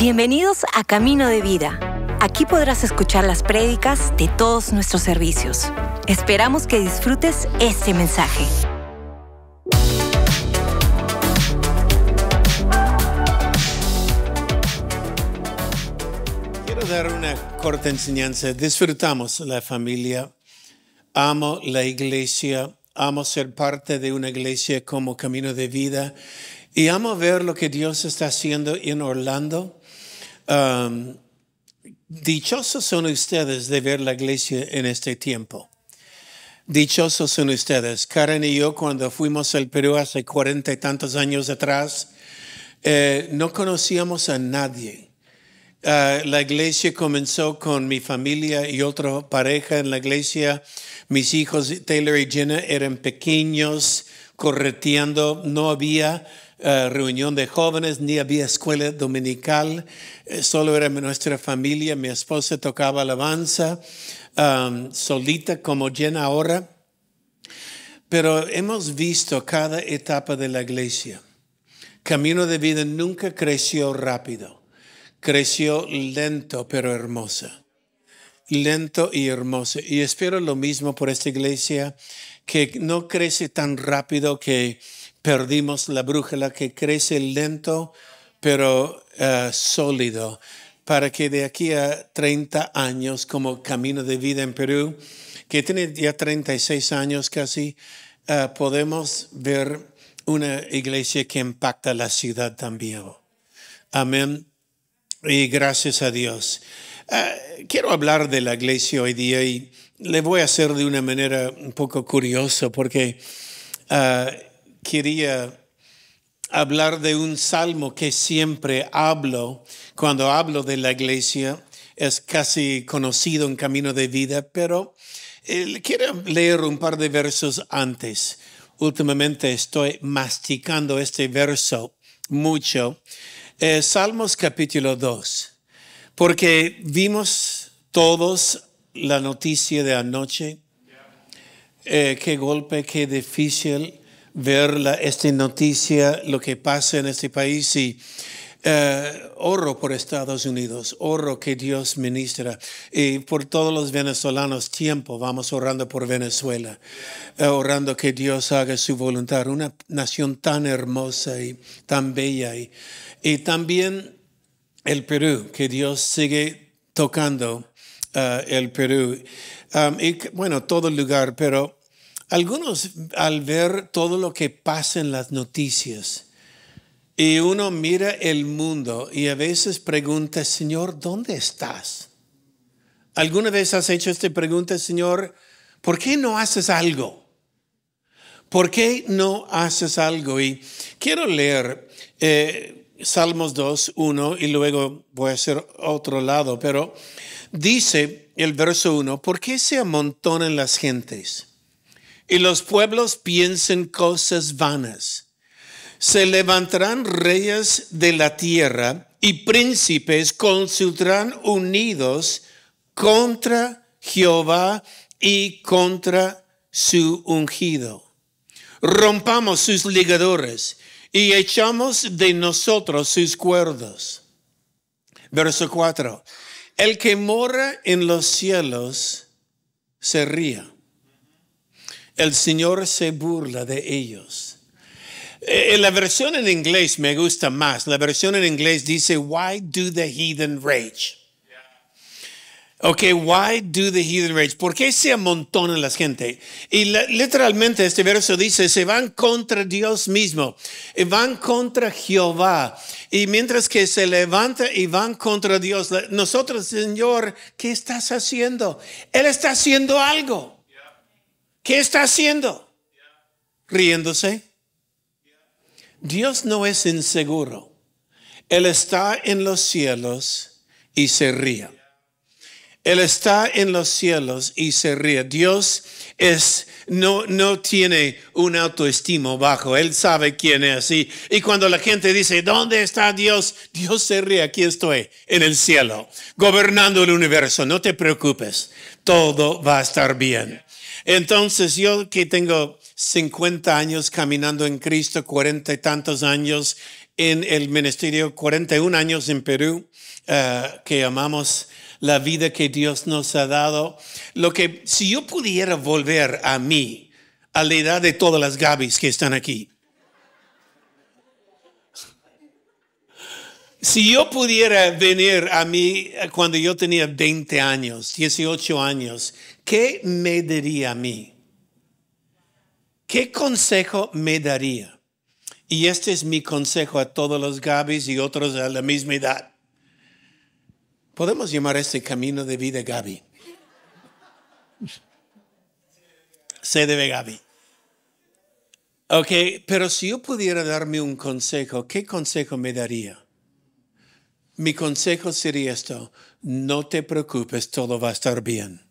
Bienvenidos a Camino de Vida. Aquí podrás escuchar las prédicas de todos nuestros servicios. Esperamos que disfrutes este mensaje. Quiero dar una corta enseñanza. Disfrutamos la familia. Amo la iglesia. Amo ser parte de una iglesia como camino de vida. Y amo ver lo que Dios está haciendo en Orlando Um, dichosos son ustedes de ver la iglesia en este tiempo. Dichosos son ustedes. Karen y yo cuando fuimos al Perú hace cuarenta y tantos años atrás, eh, no conocíamos a nadie. Ah, la iglesia comenzó con mi familia y otra pareja en la iglesia. Mis hijos Taylor y Jenna eran pequeños, correteando. No había eh, reunión de jóvenes, ni había escuela dominical, eh, solo era nuestra familia, mi esposa tocaba alabanza, solita como llena ahora. Pero hemos visto cada etapa de la iglesia. Camino de vida nunca creció rápido, creció lento pero hermosa. Lento y hermoso. Y espero lo mismo por esta iglesia, que no crece tan rápido que Perdimos la brújula que crece lento, pero eh, sólido, para que de aquí a 30 años, como camino de vida en Perú, que tiene ya 36 años casi, eh, podemos ver una iglesia que impacta la ciudad también. Amén. Y gracias a Dios. Eh, quiero hablar de la iglesia hoy día y le voy a hacer de una manera un poco curiosa porque quería hablar de un salmo que siempre hablo cuando hablo de la iglesia. Es casi conocido en Camino de Vida, pero eh, quiero leer un par de versos antes. Últimamente estoy masticando este verso mucho. Eh, Salmos capítulo 2, porque vimos todos la noticia de anoche. Eh, qué golpe, qué difícil ver esta noticia, lo que pasa en este país y eh, oro por Estados Unidos, oro que Dios ministra y por todos los venezolanos tiempo vamos orando por Venezuela, ahorrando eh, orando que Dios haga su voluntad, una nación tan hermosa y tan bella y, también el Perú, que Dios sigue tocando eh, el Perú um, y bueno, todo el lugar, pero algunos al ver todo lo que pasa en las noticias y uno mira el mundo y a veces pregunta, Señor, ¿dónde estás? ¿Alguna vez has hecho esta pregunta, Señor? ¿Por qué no haces algo? ¿Por qué no haces algo? Y quiero leer eh, Salmos 2, 1 y luego voy a hacer otro lado, pero dice el verso 1, ¿por qué se amontonan las gentes? y los pueblos piensen cosas vanas. Se levantarán reyes de la tierra y príncipes consultarán unidos contra Jehová y contra su ungido. Rompamos sus ligadores y echamos de nosotros sus cuerdas. Verso 4. El que mora en los cielos se ría el Señor se burla de ellos. Eh, la versión en inglés me gusta más. La versión en inglés dice, Why do the heathen rage? Ok, why do the heathen rage? ¿Por qué se amontonan las gente? Y literalmente este verso dice, se van contra Dios mismo, y van contra Jehová. Y mientras que se levanta y van contra Dios, nosotros, Señor, ¿qué estás haciendo? Él está haciendo algo. ¿Qué está haciendo? Riéndose. Dios no es inseguro. Él está en los cielos y se ríe. Él está en los cielos y se ríe. Dios es, no, no tiene un autoestima bajo. Él sabe quién es. así y cuando la gente dice, ¿dónde está Dios? Dios se ríe. Aquí estoy, en el cielo, gobernando el universo. No te preocupes. Todo va a estar bien. Entonces yo que tengo 50 años caminando en Cristo, 40 y tantos años en el ministerio, 41 años en Perú, eh, que amamos la vida que Dios nos ha dado. Lo que si yo pudiera volver a mí, a la edad de todas las Gabis que están aquí, Si yo pudiera venir a mí eh, cuando yo tenía 20 años, 18 años, ¿qué me diría a mí? ¿Qué consejo me daría? Y este es mi consejo a todos los Gabis y otros de la misma edad. Podemos llamar este camino de vida Se debe Gabi. Ok, pero si yo pudiera darme un consejo, ¿qué consejo me daría? mi consejo sería esto, no te preocupes, todo va a estar bien.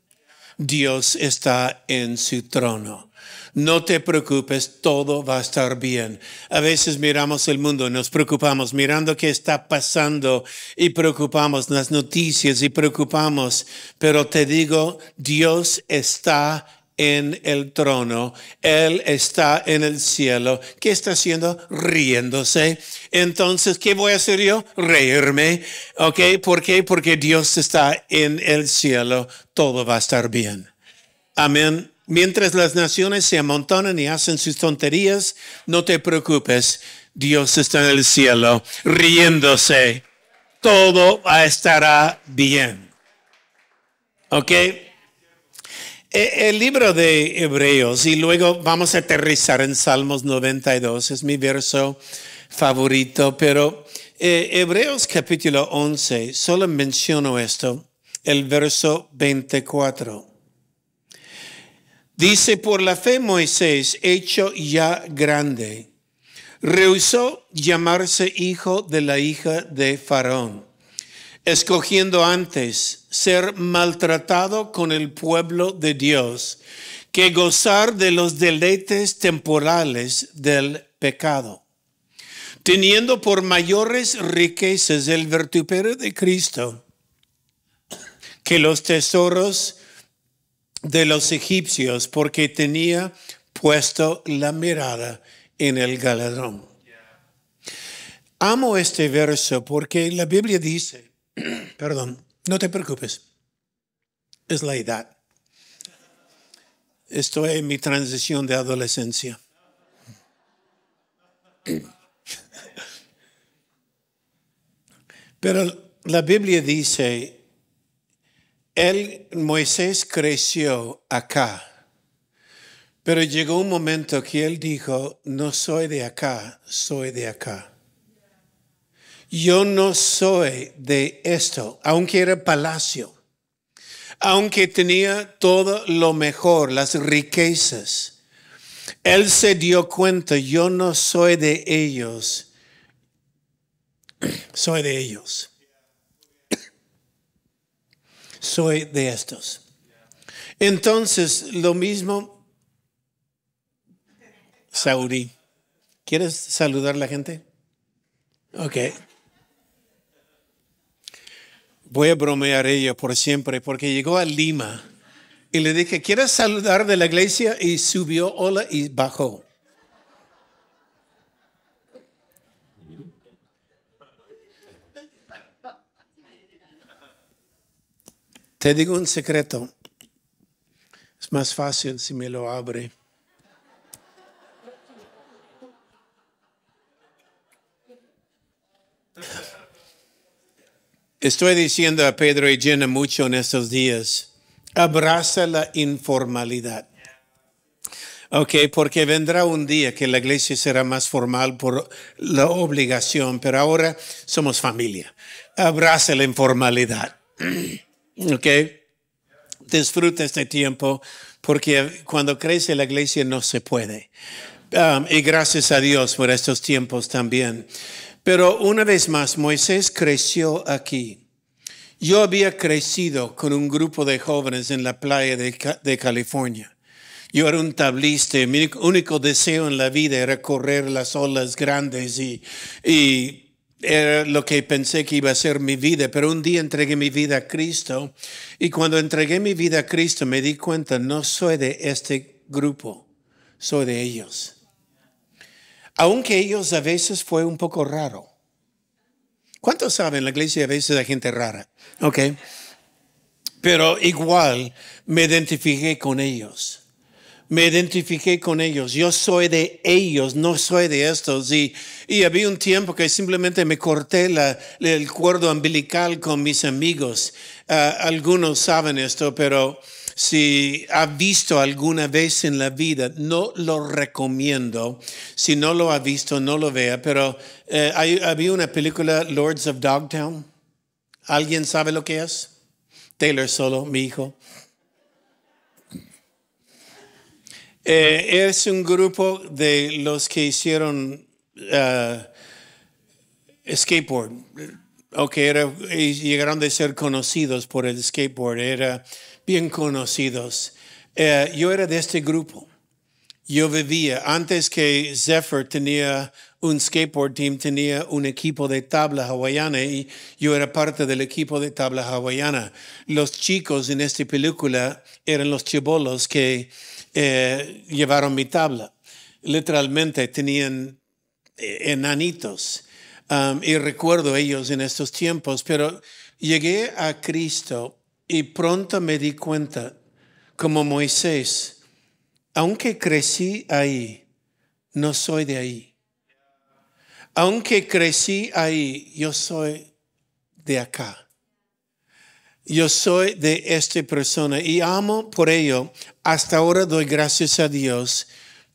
Dios está en su trono. No te preocupes, todo va a estar bien. A veces miramos el mundo, nos preocupamos mirando qué está pasando y preocupamos las noticias y preocupamos, pero te digo, Dios está en el trono, Él está en el cielo. ¿Qué está haciendo? Riéndose. Entonces, ¿qué voy a hacer yo? Reírme. ¿Ok? ¿Por qué? Porque Dios está en el cielo. Todo va a estar bien. Amén. Mientras las naciones se amontonan y hacen sus tonterías, no te preocupes. Dios está en el cielo, riéndose. Todo estará bien. ¿Ok? Eh, el libro de Hebreos, y luego vamos a aterrizar en Salmos 92, es mi verso favorito, pero eh, Hebreos capítulo 11, solo menciono esto, el verso 24. Dice, por la fe Moisés, hecho ya grande, rehusó llamarse hijo de la hija de Faraón escogiendo antes ser maltratado con el pueblo de Dios que gozar de los deleites temporales del pecado, teniendo por mayores riquezas el vertupero de Cristo que los tesoros de los egipcios, porque tenía puesto la mirada en el galardón. Amo este verso porque la Biblia dice, Perdón, no te preocupes. Es la edad. Estoy en mi transición de adolescencia. Pero la Biblia dice, él, Moisés creció acá. Pero llegó un momento que él dijo, no soy de acá, soy de acá. Yo no soy de esto, aunque era palacio, aunque tenía todo lo mejor, las riquezas. Él se dio cuenta, yo no soy de ellos, soy de ellos. Soy de estos. Entonces, lo mismo, saurí ¿Quieres saludar a la gente? Ok. Voy a bromear ella por siempre porque llegó a Lima y le dije, ¿quieres saludar de la iglesia? Y subió, hola, y bajó. Te digo un secreto. Es más fácil si me lo abre. Estoy diciendo a Pedro y Jenna mucho en estos días, abraza la informalidad. Ok, porque vendrá un día que la iglesia será más formal por la obligación, pero ahora somos familia. Abraza la informalidad. Ok, disfruta este tiempo porque cuando crece la iglesia no se puede. Um, y gracias a Dios por estos tiempos también. Pero una vez más, Moisés creció aquí. Yo había crecido con un grupo de jóvenes en la playa de, California. Yo era un tablista mi único deseo en la vida era correr las olas grandes y, y, era lo que pensé que iba a ser mi vida. Pero un día entregué mi vida a Cristo y cuando entregué mi vida a Cristo me di cuenta, no soy de este grupo, soy de ellos aunque ellos a veces fue un poco raro. ¿Cuántos saben? La iglesia a veces de gente rara. Ok. Pero igual me identifiqué con ellos. Me identifiqué con ellos. Yo soy de ellos, no soy de estos. Y, y había un tiempo que simplemente me corté el cuerdo umbilical con mis amigos. Ah, algunos saben esto, pero si ha visto alguna vez en la vida, no lo recomiendo. Si no lo ha visto, no lo vea. Pero eh, había una película, Lords of Dogtown. ¿Alguien sabe lo que es? Taylor solo, mi hijo. Eh, es un grupo de los que hicieron eh, skateboard. llegaron a ser conocidos por el skateboard. Era bien conocidos. Eh, yo era de este grupo. Yo vivía, antes que Zephyr tenía un skateboard team, tenía un equipo de tabla hawaiana y yo era parte del equipo de tabla hawaiana. Los chicos en esta película eran los chibolos que eh, llevaron mi tabla. Literalmente tenían eh, enanitos. Um, y recuerdo ellos en estos tiempos, pero llegué a Cristo y pronto me di cuenta, como Moisés, aunque crecí ahí, no soy de ahí. Aunque crecí ahí, yo soy de acá. Yo soy de esta persona y amo por ello. Hasta ahora doy gracias a Dios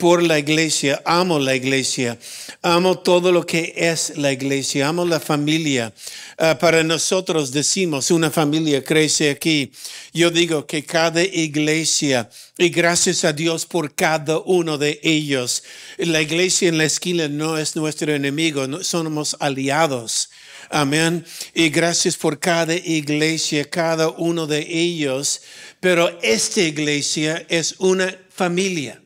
por la iglesia, amo la iglesia, amo todo lo que es la iglesia, amo la familia. Ah, para nosotros decimos, una familia crece aquí. Yo digo que cada iglesia, y gracias a Dios por cada uno de ellos, la iglesia en la esquina no es nuestro enemigo, no, somos aliados. Amén. Y gracias por cada iglesia, cada uno de ellos. Pero esta iglesia es una familia.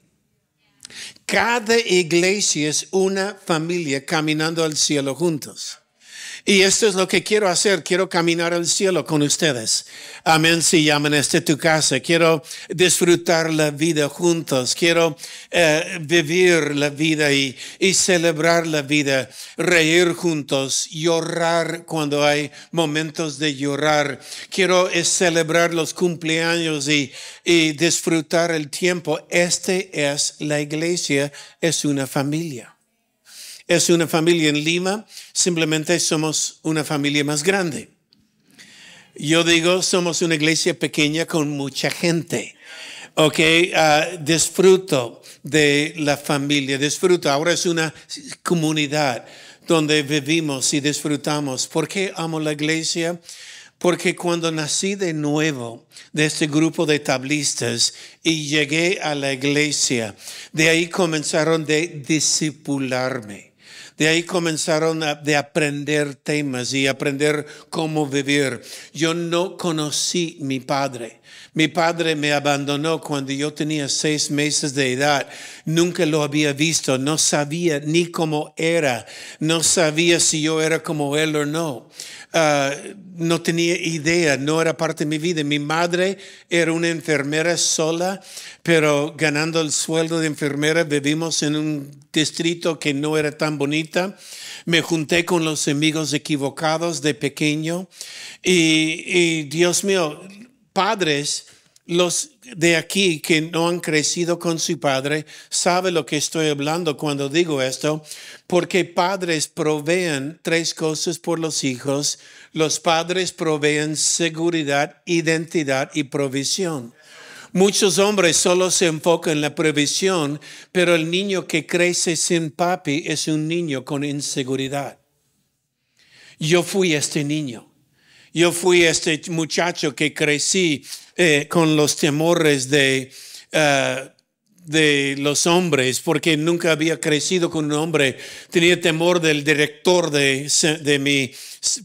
Cada iglesia es una familia caminando al cielo juntos. Y esto es lo que quiero hacer. Quiero caminar al cielo con ustedes. Amén. Si llaman este tu casa, quiero disfrutar la vida juntos. Quiero eh, vivir la vida y, celebrar la vida. Reír juntos, llorar cuando hay momentos de llorar. Quiero eh, celebrar los cumpleaños y disfrutar el tiempo. Este es la iglesia, es una familia es una familia en Lima, simplemente somos una familia más grande. Yo digo, somos una iglesia pequeña con mucha gente. Ok, ah, disfruto de la familia, disfruto. Ahora es una comunidad donde vivimos y disfrutamos. ¿Por qué amo la iglesia? Porque cuando nací de nuevo de este grupo de tablistas y llegué a la iglesia, de ahí comenzaron de discipularme. De ahí comenzaron a de aprender temas y aprender cómo vivir. Yo no conocí mi padre. Mi padre me abandonó cuando yo tenía seis meses de edad. Nunca lo había visto, no sabía ni cómo era, no sabía si yo era como él o no. Ah, no tenía idea, no era parte de mi vida. Mi madre era una enfermera sola, pero ganando el sueldo de enfermera vivimos en un distrito que no era tan bonita. Me junté con los amigos equivocados de pequeño y, y Dios mío, padres, los de aquí que no han crecido con su padre sabe lo que estoy hablando cuando digo esto, porque padres proveen tres cosas por los hijos. Los padres proveen seguridad, identidad y provisión. Muchos hombres solo se enfocan en la provisión, pero el niño que crece sin papi es un niño con inseguridad. Yo fui este niño. Yo fui este muchacho que crecí eh, con los temores de, eh, de los hombres, porque nunca había crecido con un hombre. Tenía temor del director de, de mi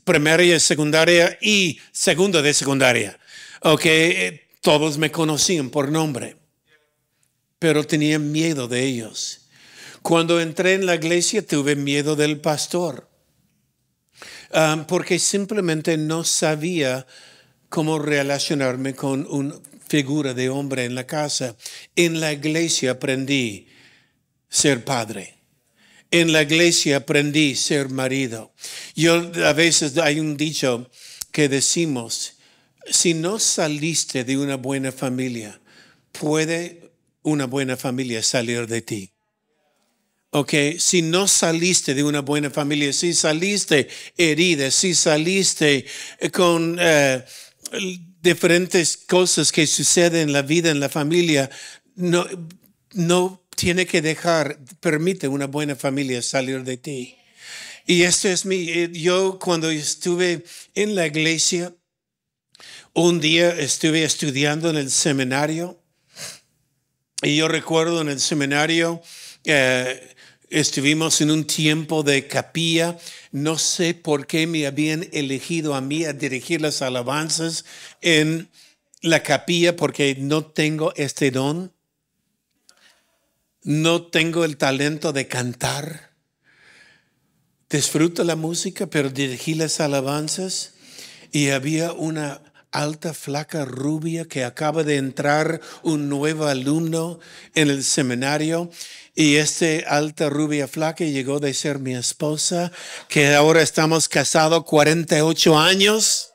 primaria, secundaria y segunda de secundaria. Ok, eh, todos me conocían por nombre, pero tenía miedo de ellos. Cuando entré en la iglesia tuve miedo del pastor, ah, porque simplemente no sabía cómo relacionarme con una figura de hombre en la casa. En la iglesia aprendí ser padre. En la iglesia aprendí ser marido. Yo a veces hay un dicho que decimos, si no saliste de una buena familia, puede una buena familia salir de ti. Ok, si no saliste de una buena familia, si saliste herida, si saliste con eh, diferentes cosas que suceden en la vida, en la familia, no, no tiene que dejar, permite una buena familia salir de ti. Y esto es mi, eh, yo cuando estuve en la iglesia, un día estuve estudiando en el seminario y yo recuerdo en el seminario, eh, Estuvimos en un tiempo de capilla. No sé por qué me habían elegido a mí a dirigir las alabanzas en la capilla porque no tengo este don. No tengo el talento de cantar. Disfruto la música, pero dirigí las alabanzas y había una alta, flaca, rubia que acaba de entrar un nuevo alumno en el seminario y este alta rubia flaque llegó de ser mi esposa, que ahora estamos casados 48 años.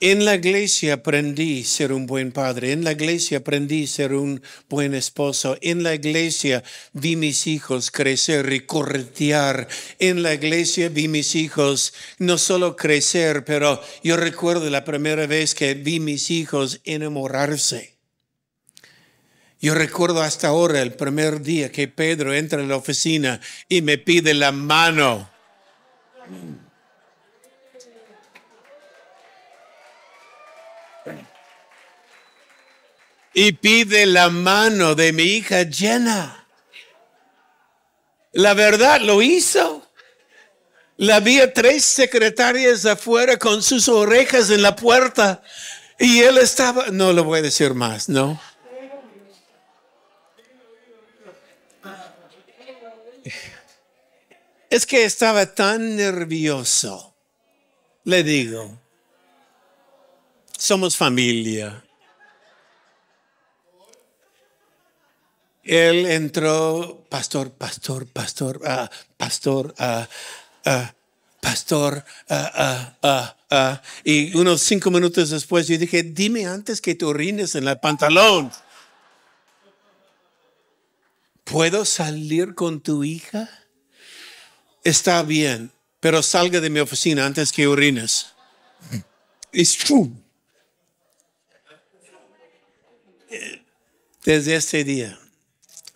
En la iglesia aprendí ser un buen padre, en la iglesia aprendí ser un buen esposo, en la iglesia vi mis hijos crecer y corretear, en la iglesia vi mis hijos no solo crecer, pero yo recuerdo la primera vez que vi mis hijos enamorarse. Yo recuerdo hasta ahora el primer día que Pedro entra en la oficina y me pide la mano. Y pide la mano de mi hija Jenna. La verdad lo hizo. La vi tres secretarias afuera con sus orejas en la puerta. Y él estaba, no lo voy a decir más, ¿no? Es que estaba tan nervioso. Le digo, somos familia. Él entró, pastor, pastor, pastor, ah, pastor, ah, ah, pastor, y unos cinco minutos después yo dije, dime antes que te rindes en el pantalón. ¿Puedo salir con tu hija? está bien, pero salga de mi oficina antes que orines. It's true. Desde este día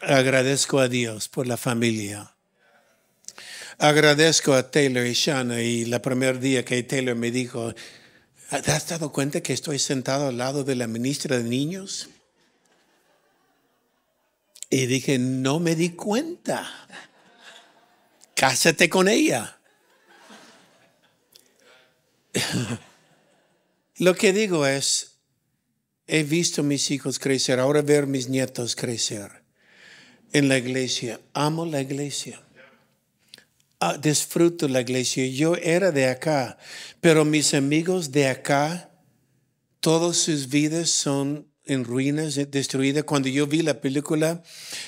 agradezco a Dios por la familia. Agradezco a Taylor y Shana y el primer día que Taylor me dijo, ¿te has dado cuenta que estoy sentado al lado de la ministra de niños? Y dije, no me di cuenta cásate con ella. Lo que digo es, he visto mis hijos crecer, ahora ver mis nietos crecer en la iglesia. Amo la iglesia. Ah, disfruto la iglesia. Yo era de acá, pero mis amigos de acá, todas sus vidas son en ruinas, destruida. Cuando yo vi la película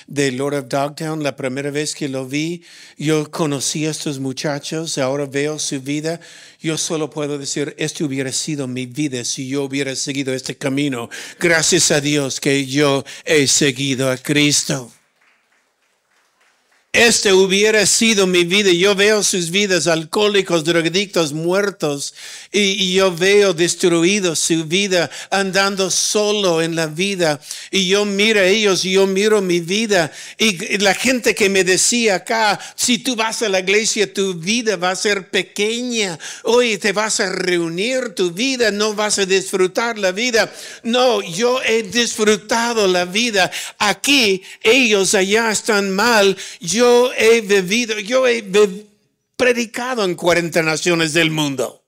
de Lord of Dogtown, la primera vez que lo vi, yo conocí a estos muchachos, ahora veo su vida. Yo solo puedo decir, este hubiera sido mi vida si yo hubiera seguido este camino. Gracias a Dios que yo he seguido a Cristo. Este hubiera sido mi vida. Yo veo sus vidas, alcohólicos, drogadictos, muertos, y, yo veo destruido su vida, andando solo en la vida. Y yo miro a ellos, yo miro mi vida. Y, y la gente que me decía acá, si tú vas a la iglesia, tu vida va a ser pequeña. Hoy te vas a reunir, tu vida no vas a disfrutar la vida. No, yo he disfrutado la vida. Aquí ellos allá están mal. Yo he vivido, yo he predicado en 40 naciones del mundo.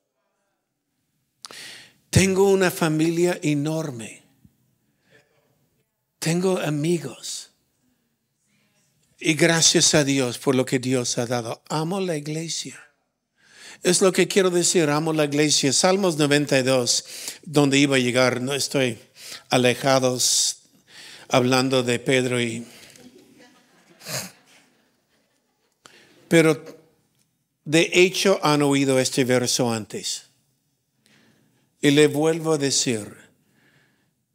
Tengo una familia enorme. Tengo amigos. Y gracias a Dios por lo que Dios ha dado. Amo la iglesia. Es lo que quiero decir, amo la iglesia. Salmos 92, donde iba a llegar, no estoy alejados hablando de Pedro y pero de hecho han oído este verso antes. Y le vuelvo a decir,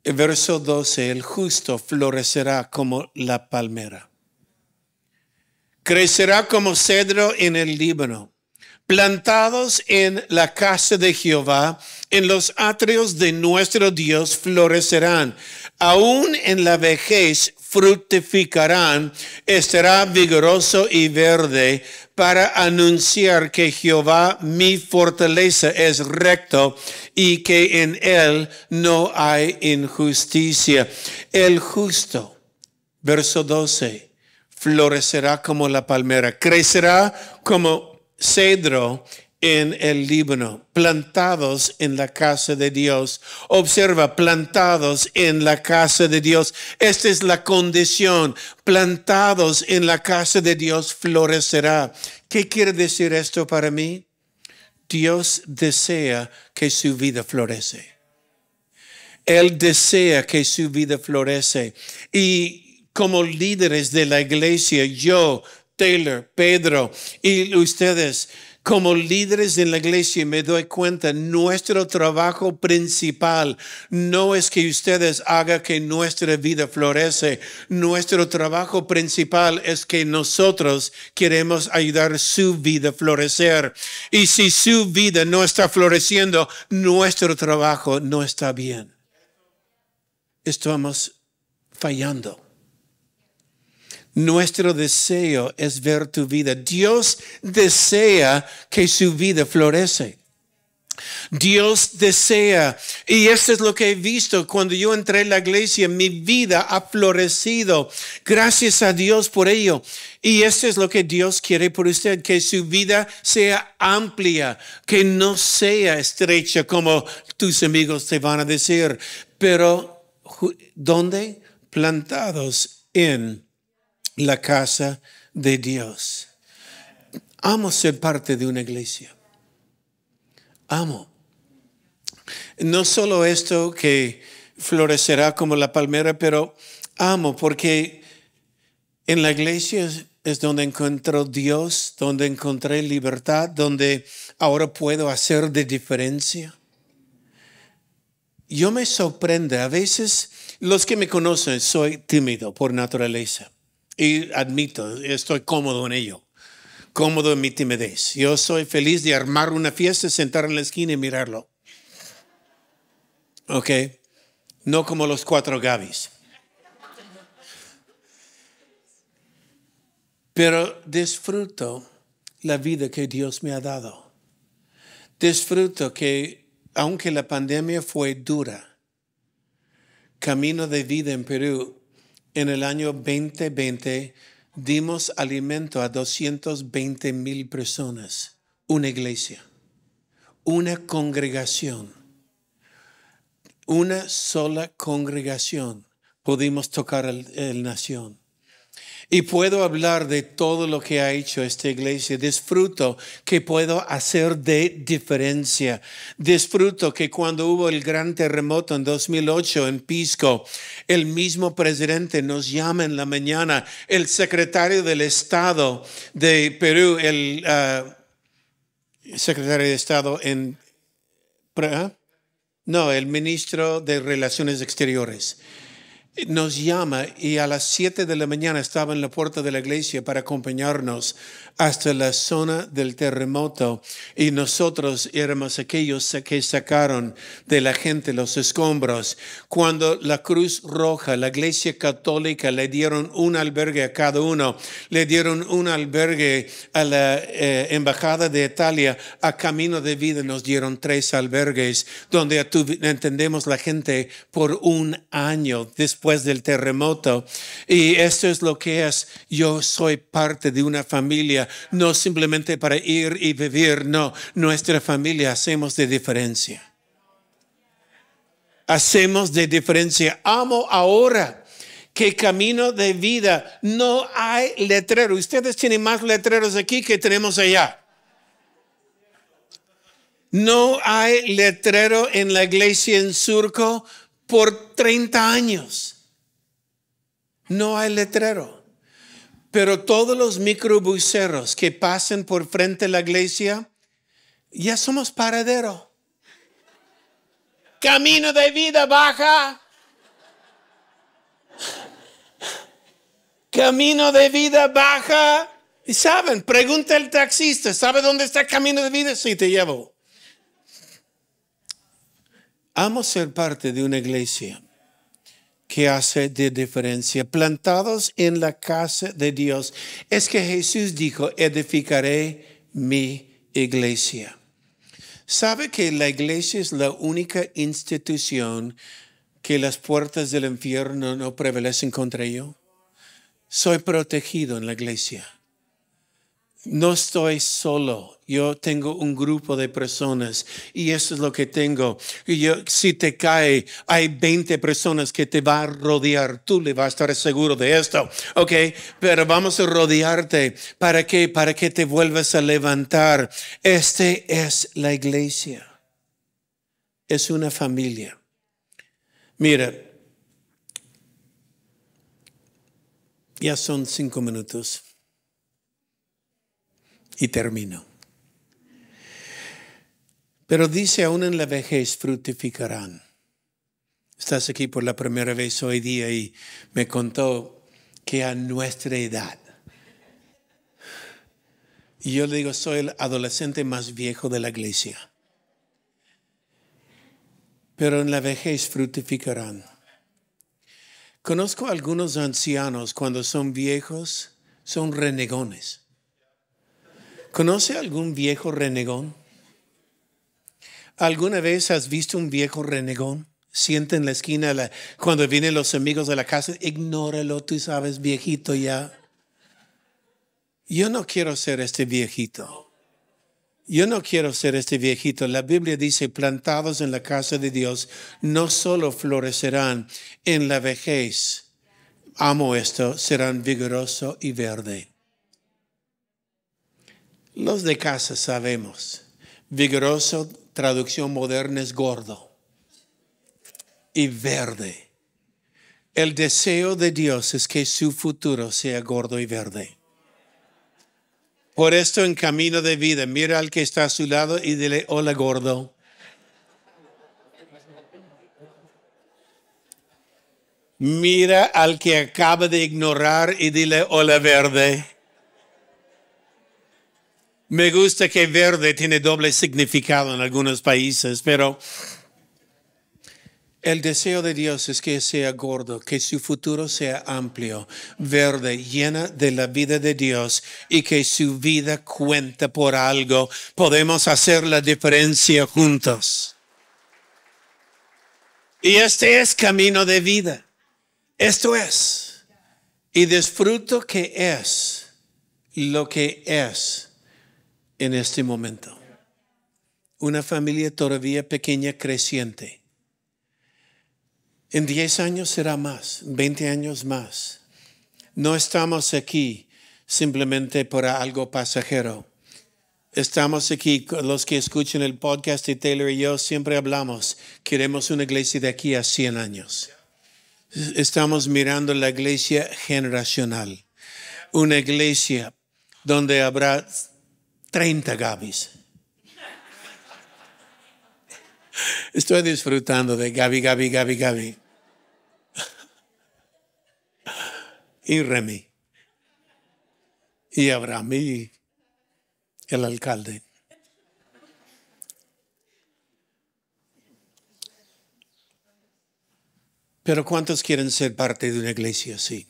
el verso 12, el justo florecerá como la palmera. Crecerá como cedro en el Líbano, plantados en la casa de Jehová, en los atrios de nuestro Dios florecerán. Aún en la vejez fructificarán, estará vigoroso y verde para anunciar que Jehová mi fortaleza es recto y que en él no hay injusticia. El justo, verso 12, florecerá como la palmera, crecerá como cedro en el Líbano, plantados en la casa de Dios. Observa, plantados en la casa de Dios. Esta es la condición. Plantados en la casa de Dios florecerá. ¿Qué quiere decir esto para mí? Dios desea que su vida florece. Él desea que su vida florece. Y como líderes de la iglesia, yo, Taylor, Pedro y ustedes, como líderes de la iglesia me doy cuenta, nuestro trabajo principal no es que ustedes hagan que nuestra vida florece. Nuestro trabajo principal es que nosotros queremos ayudar su vida a florecer. Y si su vida no está floreciendo, nuestro trabajo no está bien. Estamos fallando. Nuestro deseo es ver tu vida. Dios desea que su vida florece. Dios desea, y esto es lo que he visto cuando yo entré en la iglesia, mi vida ha florecido. Gracias a Dios por ello. Y esto es lo que Dios quiere por usted, que su vida sea amplia, que no sea estrecha como tus amigos te van a decir, pero ¿dónde? Plantados en la casa de Dios. Amo ser parte de una iglesia. Amo. No solo esto que florecerá como la palmera, pero amo porque en la iglesia es donde encuentro Dios, donde encontré libertad, donde ahora puedo hacer de diferencia. Yo me sorprende, a veces los que me conocen, soy tímido por naturaleza y admito, estoy cómodo en ello, cómodo en mi timidez. Yo soy feliz de armar una fiesta, sentar en la esquina y mirarlo. ¿Ok? No como los cuatro Gavis. Pero disfruto la vida que Dios me ha dado. Disfruto que, aunque la pandemia fue dura, camino de vida en Perú en el año 2020 dimos alimento a 220 mil personas, una iglesia, una congregación, una sola congregación. Pudimos tocar el, el nación. Y puedo hablar de todo lo que ha hecho esta iglesia. Disfruto que puedo hacer de diferencia. Disfruto que cuando hubo el gran terremoto en 2008 en Pisco, el mismo presidente nos llama en la mañana, el secretario del Estado de Perú, el ah, secretario de Estado en... ¿eh? No, el ministro de Relaciones Exteriores nos llama y a las 7 de la mañana estaba en la puerta de la iglesia para acompañarnos hasta la zona del terremoto y nosotros éramos aquellos que sacaron de la gente los escombros. Cuando la Cruz Roja, la iglesia católica le dieron un albergue a cada uno, le dieron un albergue a la eh, Embajada de Italia, a Camino de Vida nos dieron tres albergues donde entendemos la gente por un año después después del terremoto. Y eso es lo que es, yo soy parte de una familia, no simplemente para ir y vivir, no, nuestra familia hacemos de diferencia. Hacemos de diferencia. Amo ahora que camino de vida no hay letrero. Ustedes tienen más letreros aquí que tenemos allá. No hay letrero en la iglesia en Surco por 30 años. No hay letrero. Pero todos los microbuceros que pasen por frente a la iglesia, ya somos paradero. Camino de vida baja. Camino de vida baja. Y saben, pregunta el taxista, ¿sabe dónde está el camino de vida? Sí, te llevo. Amo ser parte de una iglesia que hace de diferencia, plantados en la casa de Dios. Es que Jesús dijo, edificaré mi iglesia. ¿Sabe que la iglesia es la única institución que las puertas del infierno no prevalecen contra yo? Soy protegido en la iglesia no estoy solo, yo tengo un grupo de personas y eso es lo que tengo. Y yo, si te cae, hay 20 personas que te van a rodear, tú le vas a estar seguro de esto, ¿ok? Pero vamos a rodearte. ¿Para qué? Para que te vuelvas a levantar. Este es la iglesia. Es una familia. Mira, ya son cinco minutos. Y termino. Pero dice, aún en la vejez fructificarán. Estás aquí por la primera vez hoy día y me contó que a nuestra edad, y yo le digo, soy el adolescente más viejo de la iglesia, pero en la vejez fructificarán. Conozco a algunos ancianos cuando son viejos, son renegones. ¿Conoce algún viejo renegón? ¿Alguna vez has visto un viejo renegón? Siente en la esquina la, cuando vienen los amigos de la casa, ignóralo, tú sabes, viejito ya. Yo no quiero ser este viejito. Yo no quiero ser este viejito. La Biblia dice, plantados en la casa de Dios, no solo florecerán en la vejez, amo esto, serán vigoroso y verdes. Los de casa sabemos. Vigoroso, traducción moderna, es gordo y verde. El deseo de Dios es que su futuro sea gordo y verde. Por esto en camino de vida, mira al que está a su lado y dile, hola gordo. Mira al que acaba de ignorar y dile, hola verde. Me gusta que verde tiene doble significado en algunos países, pero el deseo de Dios es que sea gordo, que su futuro sea amplio, verde, llena de la vida de Dios y que su vida cuenta por algo. Podemos hacer la diferencia juntos. Y este es camino de vida. Esto es. Y disfruto que es lo que es en este momento. Una familia todavía pequeña, creciente. En 10 años será más, 20 años más. No estamos aquí simplemente por algo pasajero. Estamos aquí, los que escuchan el podcast y Taylor y yo siempre hablamos, queremos una iglesia de aquí a 100 años. Estamos mirando la iglesia generacional, una iglesia donde habrá 30 Gabis. Estoy disfrutando de Gaby, Gaby, Gaby, Gaby. Y Remy. Y Abraham y el alcalde. Pero ¿cuántos quieren ser parte de una iglesia así?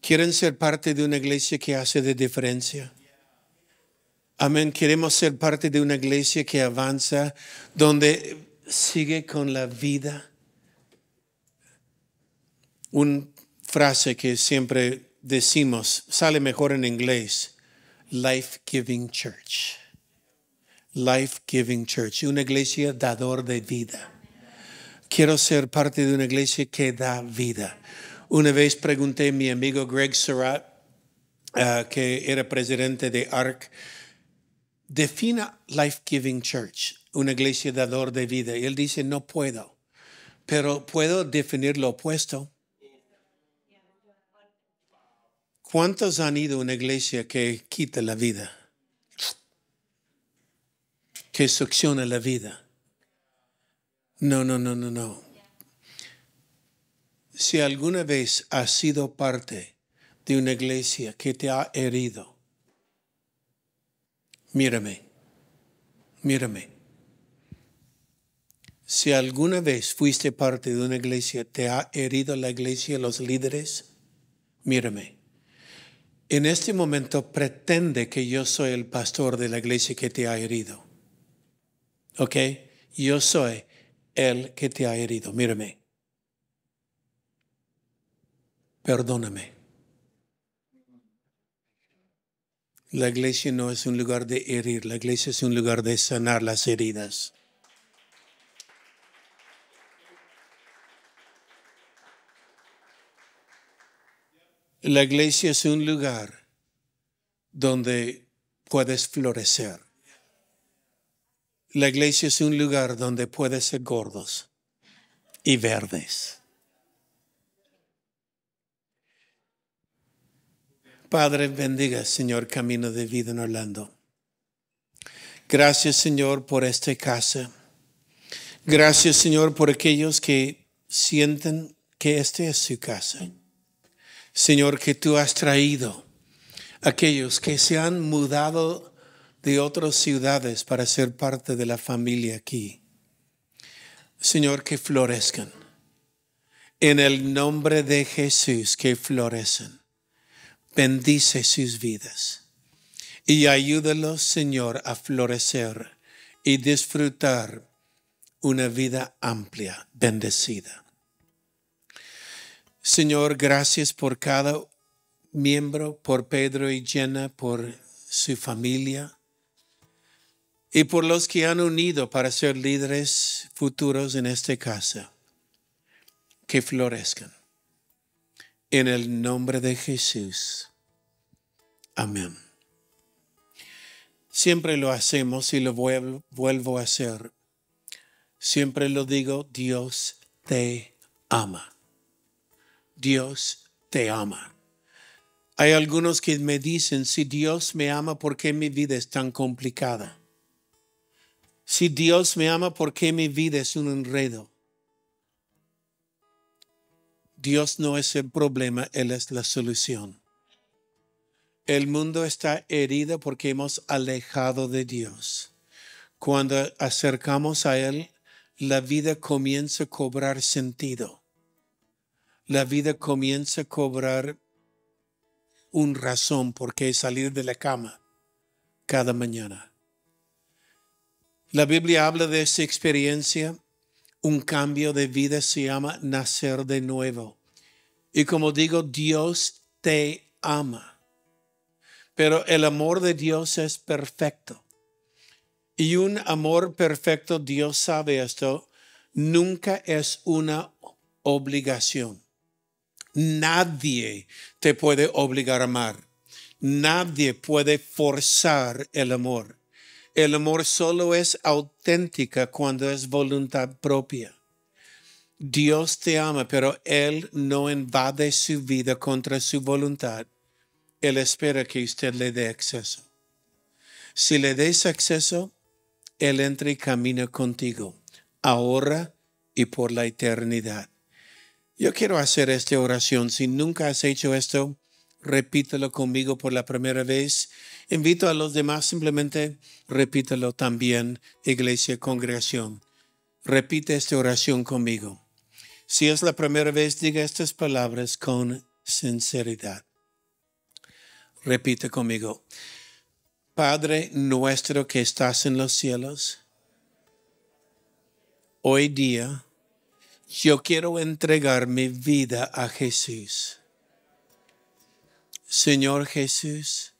¿Quieren ser parte de una iglesia que hace de diferencia? Amén. Queremos ser parte de una iglesia que avanza, donde sigue con la vida. Una frase que siempre decimos, sale mejor en inglés, Life Giving Church. Life Giving Church, una iglesia dador de vida. Quiero ser parte de una iglesia que da vida. Una vez pregunté a mi amigo Greg Surratt, ah, que era presidente de ARC, defina Life Giving Church, una iglesia dador de vida. Y él dice, no puedo, pero puedo definir lo opuesto. ¿Cuántos han ido a una iglesia que quita la vida? Que succiona la vida. No, no, no, no, no. Si alguna vez has sido parte de una iglesia que te ha herido, mírame, mírame. Si alguna vez fuiste parte de una iglesia, te ha herido la iglesia, los líderes, mírame. En este momento pretende que yo soy el pastor de la iglesia que te ha herido. ¿Ok? Yo soy el que te ha herido. Mírame. Perdóname. La iglesia no es un lugar de herir, la iglesia es un lugar de sanar las heridas. La iglesia es un lugar donde puedes florecer. La iglesia es un lugar donde puedes ser gordos y verdes. Padre, bendiga, Señor, camino de vida en Orlando. Gracias, Señor, por esta casa. Gracias, Señor, por aquellos que sienten que esta es su casa. Señor, que tú has traído aquellos que se han mudado de otras ciudades para ser parte de la familia aquí. Señor, que florezcan. En el nombre de Jesús, que florecen bendice sus vidas y ayúdalos, Señor, a florecer y disfrutar una vida amplia, bendecida. Señor, gracias por cada miembro, por Pedro y Jenna, por su familia y por los que han unido para ser líderes futuros en esta casa. Que florezcan. En el nombre de Jesús. Amén. Siempre lo hacemos y lo vuelvo, a hacer. Siempre lo digo, Dios te ama. Dios te ama. Hay algunos que me dicen, si Dios me ama, ¿por qué mi vida es tan complicada? Si Dios me ama, ¿por qué mi vida es un enredo? Dios no es el problema, Él es la solución. El mundo está herido porque hemos alejado de Dios. Cuando acercamos a Él, la vida comienza a cobrar sentido. La vida comienza a cobrar un razón por qué salir de la cama cada mañana. La Biblia habla de esa experiencia un cambio de vida se llama nacer de nuevo. Y como digo, Dios te ama. Pero el amor de Dios es perfecto. Y un amor perfecto, Dios sabe esto, nunca es una obligación. Nadie te puede obligar a amar. Nadie puede forzar el amor. El amor solo es auténtica cuando es voluntad propia. Dios te ama, pero Él no invade su vida contra su voluntad. Él espera que usted le dé acceso. Si le des acceso, Él entra y camina contigo, ahora y por la eternidad. Yo quiero hacer esta oración. Si nunca has hecho esto, repítelo conmigo por la primera vez Invito a los demás, simplemente repítelo también, iglesia, congregación. Repite esta oración conmigo. Si es la primera vez, diga estas palabras con sinceridad. Repite conmigo. Padre nuestro que estás en los cielos, hoy día yo quiero entregar mi vida a Jesús. Señor Jesús,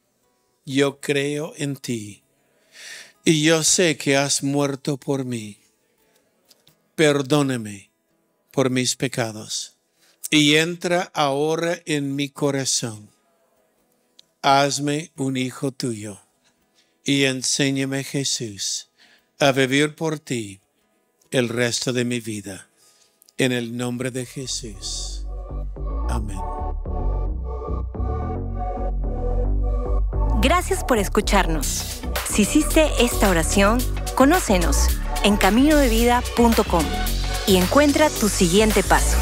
yo creo en ti y yo sé que has muerto por mí. Perdóname por mis pecados y entra ahora en mi corazón. Hazme un hijo tuyo y enséñame Jesús a vivir por ti el resto de mi vida. En el nombre de Jesús. Amén. Gracias por escucharnos. Si hiciste esta oración, conócenos en caminodevida.com y encuentra tu siguiente paso.